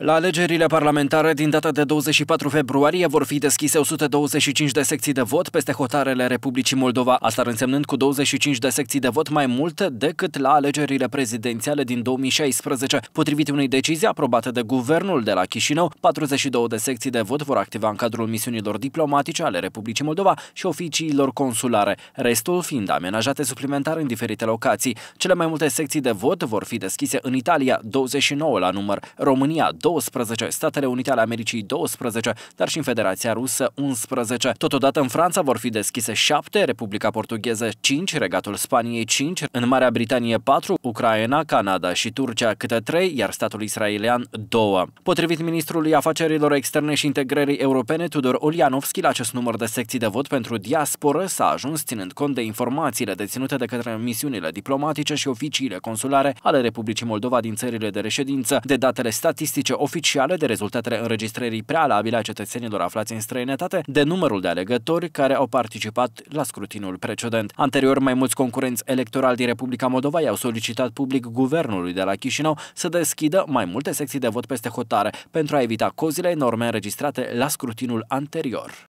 La alegerile parlamentare din data de 24 februarie vor fi deschise 125 de secții de vot peste hotarele Republicii Moldova, asta însemnând cu 25 de secții de vot mai multe decât la alegerile prezidențiale din 2016. Potrivit unei decizii aprobate de guvernul de la Chișinău, 42 de secții de vot vor activa în cadrul misiunilor diplomatice ale Republicii Moldova și oficiilor consulare, restul fiind amenajate suplimentar în diferite locații. Cele mai multe secții de vot vor fi deschise în Italia, 29 la număr, România, 12, Statele Unite ale Americii 12, dar și în Federația Rusă 11. Totodată în Franța vor fi deschise 7, Republica Portugheză 5, Regatul Spaniei 5, în Marea Britanie 4, Ucraina, Canada și Turcia câte 3, iar statul israelian 2. Potrivit ministrului afacerilor externe și integrării europene, Tudor Olianovski, la acest număr de secții de vot pentru diasporă s-a ajuns ținând cont de informațiile deținute de către misiunile diplomatice și oficiile consulare ale Republicii Moldova din țările de reședință, de datele statistice oficiale de rezultatele înregistrării prealabile a cetățenilor aflați în străinătate, de numărul de alegători care au participat la scrutinul precedent. Anterior, mai mulți concurenți electorali din Republica Moldova i-au solicitat public guvernului de la Chișinău să deschidă mai multe secții de vot peste hotare pentru a evita cozile enorme înregistrate la scrutinul anterior.